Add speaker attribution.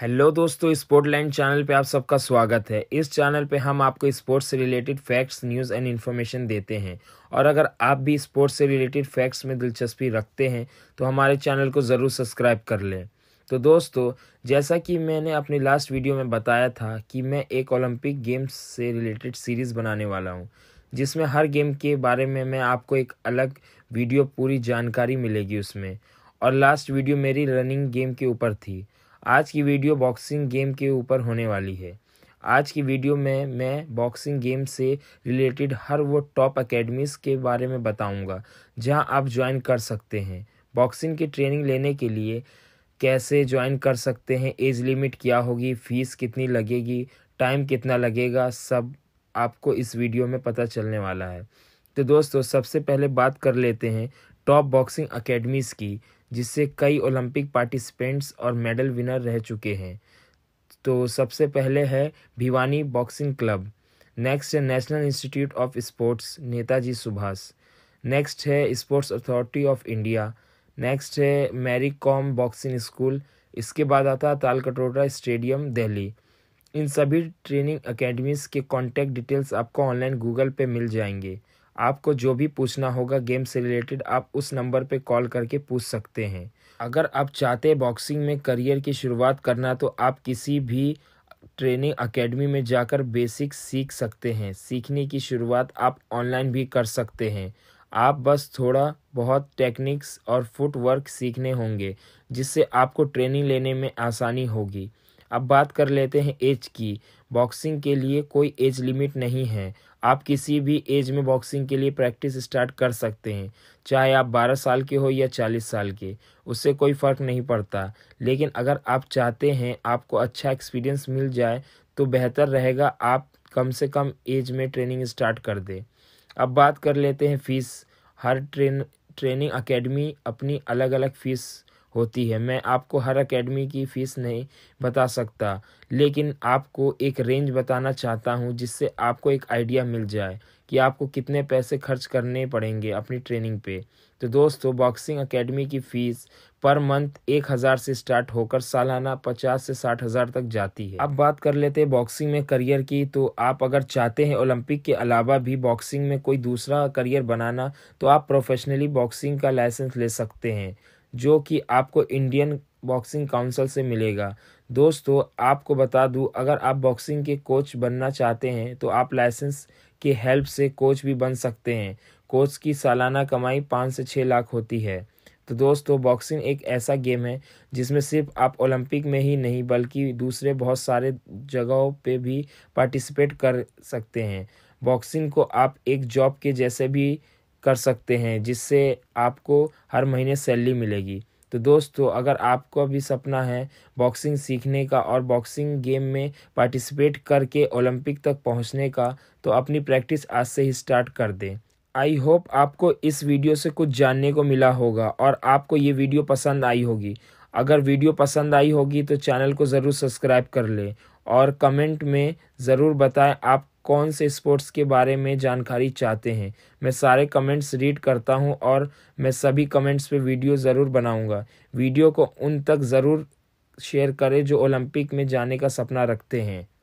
Speaker 1: hello दोस्तों स्पोर्टलैंड channel पे आप सबका स्वागत है इस चैनल पे हम आपको स्पोर्ट्स से related facts news and information देते हैं और अगर आप भी स्पोर्ट्स से रिलेटेड फैक्ट्स में दिलचस्पी रखते हैं तो हमारे चैनल को ज़रूर सब्सक्राइब कर लें तो दोस्तों जैसा कि मैंने अपनी लास्ट वीडियो में बताया था कि मैं एक ओलंपिक गेम्स से रिलेटेड सीरीज़ बनाने वाला हूँ जिसमें हर गेम के बारे में मैं आपको एक अलग वीडियो पूरी जानकारी मिलेगी उसमें और लास्ट वीडियो मेरी रनिंग गेम के ऊपर थी आज की वीडियो बॉक्सिंग गेम के ऊपर होने वाली है आज की वीडियो में मैं बॉक्सिंग गेम से रिलेटेड हर वो टॉप अकेडमीज़ के बारे में बताऊंगा जहां आप ज्वाइन कर सकते हैं बॉक्सिंग की ट्रेनिंग लेने के लिए कैसे ज्वाइन कर सकते हैं एज लिमिट क्या होगी फ़ीस कितनी लगेगी टाइम कितना लगेगा सब आपको इस वीडियो में पता चलने वाला है तो दोस्तों सबसे पहले बात कर लेते हैं टॉप बॉक्सिंग अकेडमीज़ की जिससे कई ओलंपिक पार्टिसिपेंट्स और मेडल विनर रह चुके हैं तो सबसे पहले है भिवानी बॉक्सिंग क्लब नेक्स्ट है national institute of sports Netaji Subhash next है sports authority of India next है मैरी कॉम बॉक्सिंग स्कूल इसके बाद आता है तालकटोरा स्टेडियम दिल्ली इन सभी ट्रेनिंग अकेडमीज़ के कॉन्टैक्ट डिटेल्स आपको ऑनलाइन गूगल पे मिल जाएंगे आपको जो भी पूछना होगा गेम से रिलेटेड आप उस नंबर पे कॉल करके पूछ सकते हैं अगर आप चाहते हैं बॉक्सिंग में करियर की शुरुआत करना तो आप किसी भी ट्रेनिंग एकेडमी में जाकर बेसिक सीख सकते हैं सीखने की शुरुआत आप ऑनलाइन भी कर सकते हैं आप बस थोड़ा बहुत टेक्निक्स और फुटवर्क सीखने होंगे जिससे आपको ट्रेनिंग लेने में आसानी होगी अब बात कर लेते हैं एज की बॉक्सिंग के लिए कोई एज लिमिट नहीं है आप किसी भी एज में बॉक्सिंग के लिए प्रैक्टिस स्टार्ट कर सकते हैं चाहे आप 12 साल के हो या 40 साल के उससे कोई फ़र्क नहीं पड़ता लेकिन अगर आप चाहते हैं आपको अच्छा एक्सपीरियंस मिल जाए तो बेहतर रहेगा आप कम से कम एज में ट्रेनिंग स्टार्ट कर दें अब बात कर लेते हैं फ़ीस हर ट्रेन ट्रेनिंग अकेडमी अपनी अलग अलग फ़ीस होती है मैं आपको हर एकेडमी की फ़ीस नहीं बता सकता लेकिन आपको एक रेंज बताना चाहता हूँ जिससे आपको एक आइडिया मिल जाए कि आपको कितने पैसे खर्च करने पड़ेंगे अपनी ट्रेनिंग पे तो दोस्तों बॉक्सिंग एकेडमी की फ़ीस पर मंथ एक हज़ार से स्टार्ट होकर सालाना पचास से साठ हज़ार तक जाती है अब बात कर लेते हैं बॉक्सिंग में करियर की तो आप अगर चाहते हैं ओलंपिक के अलावा भी बॉक्सिंग में कोई दूसरा करियर बनाना तो आप प्रोफेशनली बॉक्सिंग का लाइसेंस ले सकते हैं जो कि आपको इंडियन बॉक्सिंग काउंसिल से मिलेगा दोस्तों आपको बता दूं अगर आप बॉक्सिंग के कोच बनना चाहते हैं तो आप लाइसेंस की हेल्प से कोच भी बन सकते हैं कोच की सालाना कमाई पाँच से छः लाख होती है तो दोस्तों बॉक्सिंग एक ऐसा गेम है जिसमें सिर्फ आप ओलंपिक में ही नहीं बल्कि दूसरे बहुत सारे जगहों पे भी पार्टिसिपेट कर सकते हैं बॉक्सिंग को आप एक जॉब के जैसे भी कर सकते हैं जिससे आपको हर महीने सैलरी मिलेगी तो दोस्तों अगर आपको भी सपना है बॉक्सिंग सीखने का और बॉक्सिंग गेम में पार्टिसिपेट करके ओलंपिक तक पहुंचने का तो अपनी प्रैक्टिस आज से ही स्टार्ट कर दें आई होप आपको इस वीडियो से कुछ जानने को मिला होगा और आपको ये वीडियो पसंद आई होगी अगर वीडियो पसंद आई होगी तो चैनल को ज़रूर सब्सक्राइब कर लें और कमेंट में ज़रूर बताएं आप कौन से स्पोर्ट्स के बारे में जानकारी चाहते हैं मैं सारे कमेंट्स रीड करता हूं और मैं सभी कमेंट्स पे वीडियो ज़रूर बनाऊंगा वीडियो को उन तक ज़रूर शेयर करें जो ओलंपिक में जाने का सपना रखते हैं